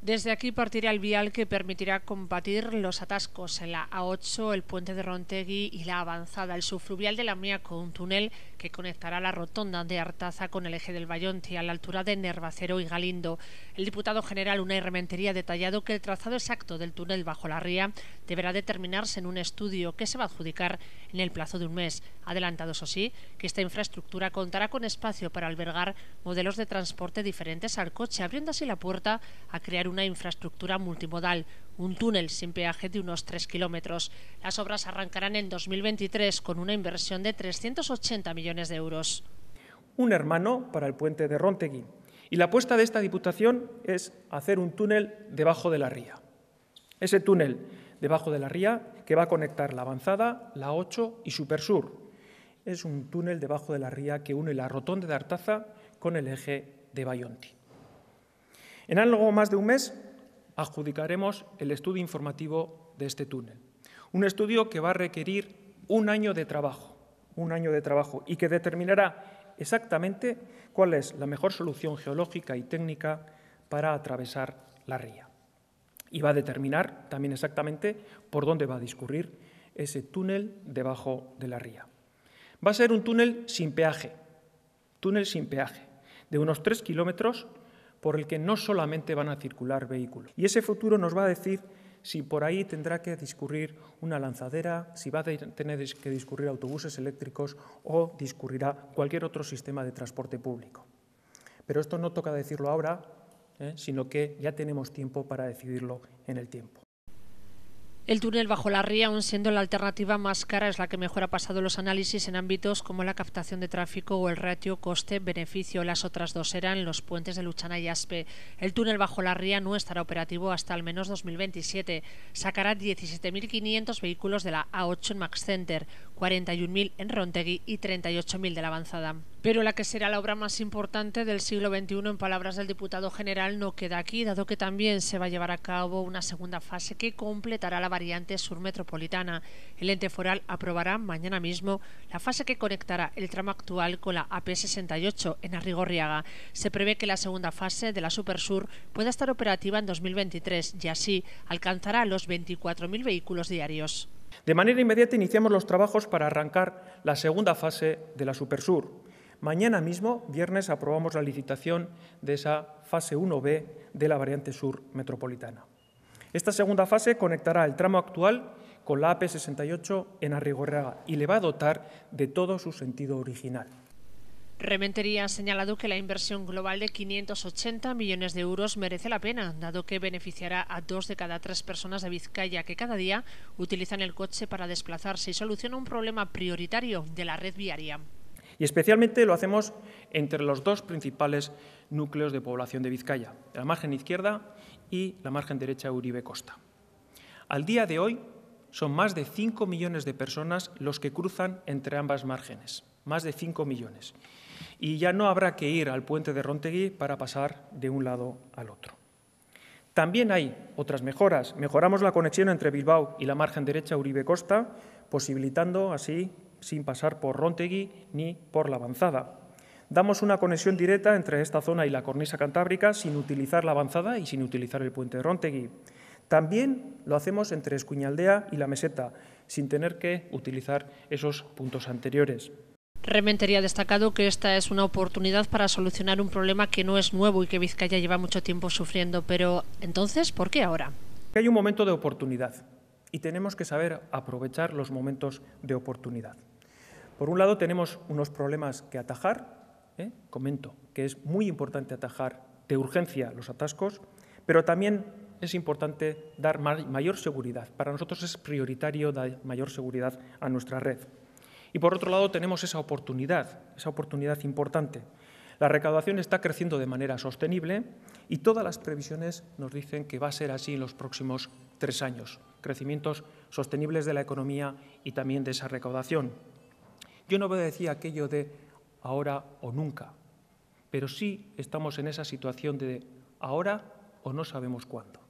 Desde aquí partirá el vial que permitirá combatir los atascos en la A8, el puente de Rontegui y la avanzada, el subfluvial de la Mía con un túnel que conectará la rotonda de Artaza con el eje del Bayonte a la altura de Nervacero y Galindo. El diputado general una Rementería ha detallado que el trazado exacto del túnel bajo la ría deberá determinarse en un estudio que se va a adjudicar en el plazo de un mes. Adelantado, eso sí, que esta infraestructura contará con espacio para albergar modelos de transporte diferentes al coche, abriendo así la puerta a crear una infraestructura multimodal, un túnel sin peaje de unos 3 kilómetros. Las obras arrancarán en 2023 con una inversión de 380 millones de euros. Un hermano para el puente de Rontegui. Y la apuesta de esta Diputación es hacer un túnel debajo de la ría. Ese túnel debajo de la ría que va a conectar la Avanzada, la 8 y Supersur, es un túnel debajo de la ría que une la rotonda de Artaza con el eje de Bayonti. En algo más de un mes adjudicaremos el estudio informativo de este túnel. Un estudio que va a requerir un año de trabajo, un año de trabajo y que determinará exactamente cuál es la mejor solución geológica y técnica para atravesar la ría. Y va a determinar también exactamente por dónde va a discurrir ese túnel debajo de la ría. Va a ser un túnel sin peaje, túnel sin peaje, de unos tres kilómetros por el que no solamente van a circular vehículos. Y ese futuro nos va a decir si por ahí tendrá que discurrir una lanzadera, si va a tener que discurrir autobuses eléctricos o discurrirá cualquier otro sistema de transporte público. Pero esto no toca decirlo ahora, ¿eh? sino que ya tenemos tiempo para decidirlo en el tiempo. El túnel bajo la ría, aun siendo la alternativa más cara, es la que mejor ha pasado los análisis en ámbitos como la captación de tráfico o el ratio coste-beneficio. Las otras dos eran los puentes de Luchana y Aspe. El túnel bajo la ría no estará operativo hasta al menos 2027. Sacará 17.500 vehículos de la A8 en Max Center, 41.000 en Rontegui y 38.000 de la Avanzada. Pero la que será la obra más importante del siglo XXI, en palabras del diputado general, no queda aquí, dado que también se va a llevar a cabo una segunda fase que completará la variante sur metropolitana. El ente foral aprobará mañana mismo la fase que conectará el tramo actual con la AP68 en Arrigorriaga. Se prevé que la segunda fase de la Supersur pueda estar operativa en 2023 y así alcanzará los 24.000 vehículos diarios. De manera inmediata iniciamos los trabajos para arrancar la segunda fase de la Supersur. Mañana mismo, viernes, aprobamos la licitación de esa fase 1B de la variante sur metropolitana. Esta segunda fase conectará el tramo actual con la AP68 en Arrigorreaga y le va a dotar de todo su sentido original. Rementería ha señalado que la inversión global de 580 millones de euros merece la pena, dado que beneficiará a dos de cada tres personas de Vizcaya que cada día utilizan el coche para desplazarse y soluciona un problema prioritario de la red viaria. Y especialmente lo hacemos entre los dos principales núcleos de población de Vizcaya, la margen izquierda y la margen derecha Uribe Costa. Al día de hoy son más de 5 millones de personas los que cruzan entre ambas márgenes más de 5 millones. Y ya no habrá que ir al puente de Rontegui para pasar de un lado al otro. También hay otras mejoras. Mejoramos la conexión entre Bilbao y la margen derecha Uribe Costa, posibilitando así sin pasar por Rontegui ni por la avanzada. Damos una conexión directa entre esta zona y la cornisa cantábrica sin utilizar la avanzada y sin utilizar el puente de Rontegui. También lo hacemos entre Escuñaldea y la meseta, sin tener que utilizar esos puntos anteriores. Rementería ha destacado que esta es una oportunidad para solucionar un problema que no es nuevo y que Vizcaya lleva mucho tiempo sufriendo. Pero entonces, ¿por qué ahora? Hay un momento de oportunidad y tenemos que saber aprovechar los momentos de oportunidad. Por un lado, tenemos unos problemas que atajar. ¿eh? Comento que es muy importante atajar de urgencia los atascos, pero también es importante dar mayor seguridad. Para nosotros es prioritario dar mayor seguridad a nuestra red. Y por otro lado tenemos esa oportunidad, esa oportunidad importante. La recaudación está creciendo de manera sostenible y todas las previsiones nos dicen que va a ser así en los próximos tres años. Crecimientos sostenibles de la economía y también de esa recaudación. Yo no voy a decir aquello de ahora o nunca, pero sí estamos en esa situación de ahora o no sabemos cuándo.